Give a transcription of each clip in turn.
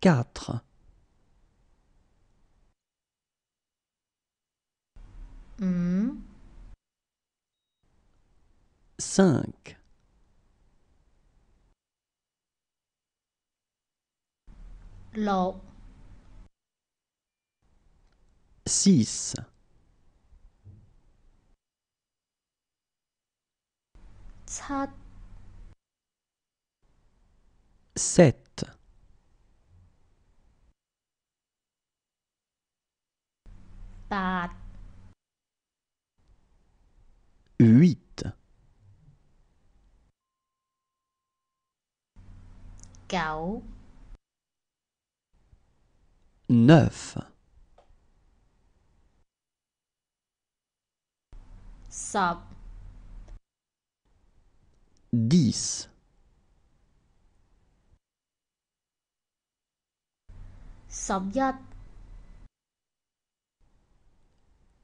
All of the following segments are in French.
4. 5. 6. 7. 8 huit 9 neuf 10 dix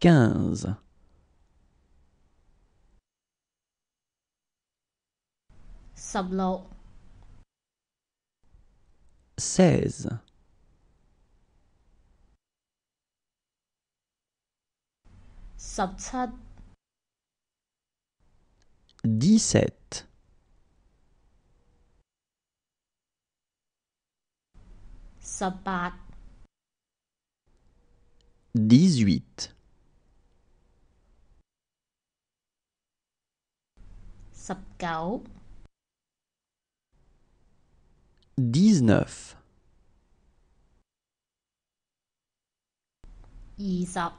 quinze. 十五 quinze, seize, dix-sept, dix-sept 18 19 19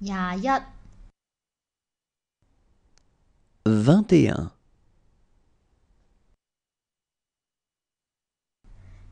20 20 21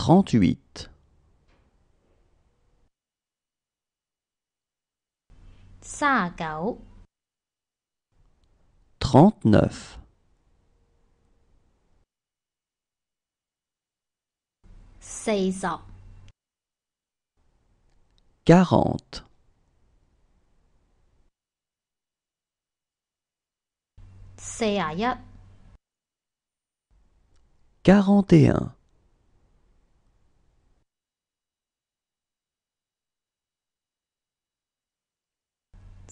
38 39 39 40 41 41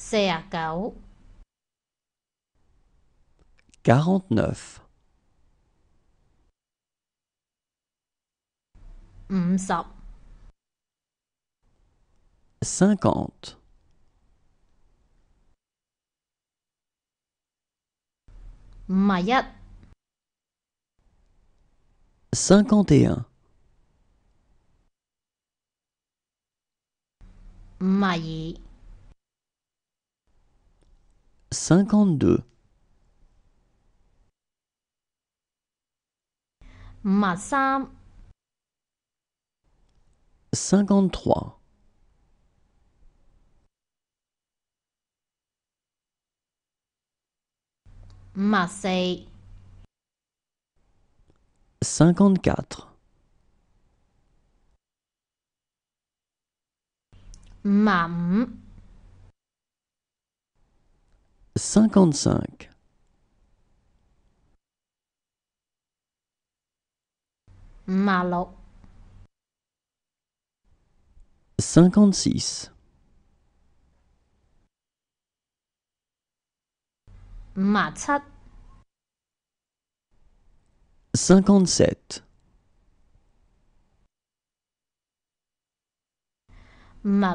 四啊九、四十九、五十、五十，五廿一、五十一，五廿二。52 53 54 54 cinquante-cinq Malo. cinquante-six Matat. cinquante-sept Ma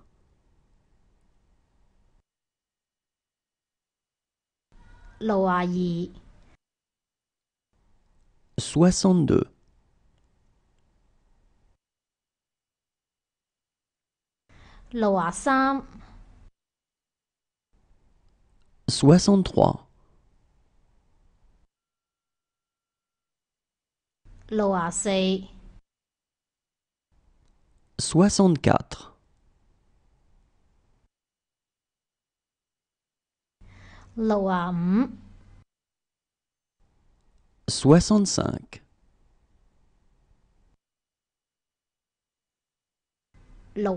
soixante deux Soixante-trois. Soixante-quatre. 六啊五，六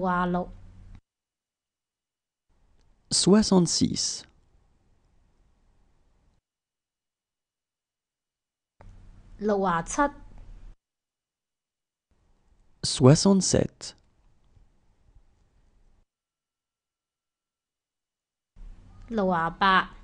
啊六，六啊七，六啊八。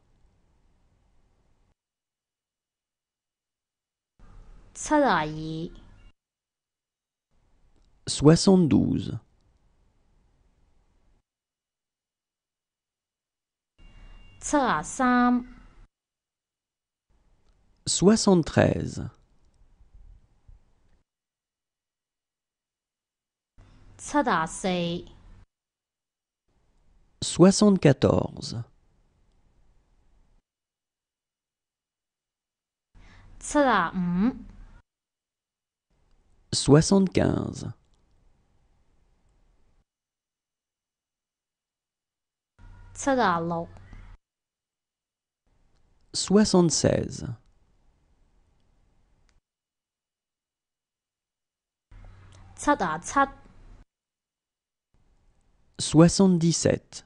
Soixante-douze. Soixante-treize. Soixante-quatorze soixante-quinze Soixante-seize. dix sept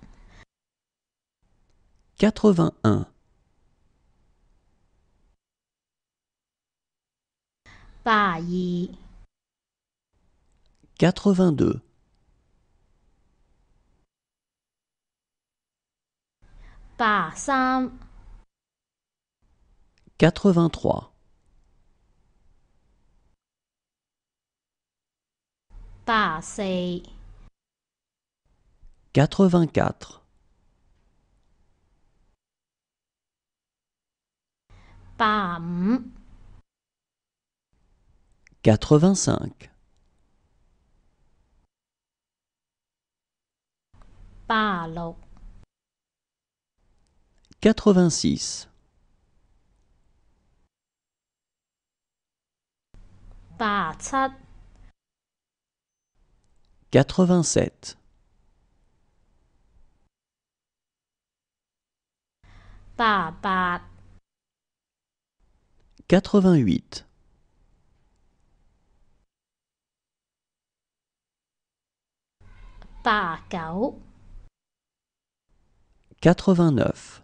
81 82 83 84 85. 86. 87. 88. 88 89 90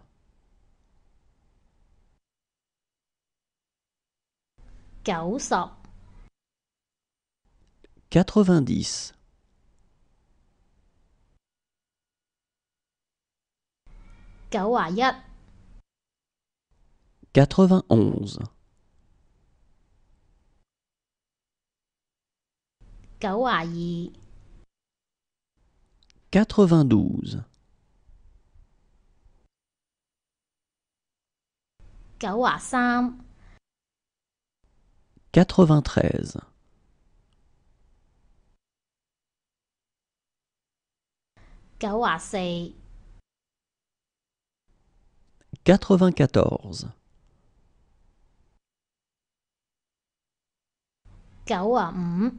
90 91 91 92 93 94 95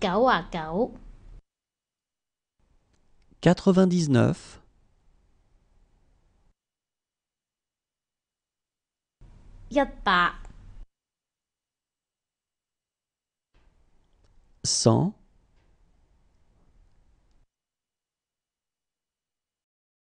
quatre vingt dix neuf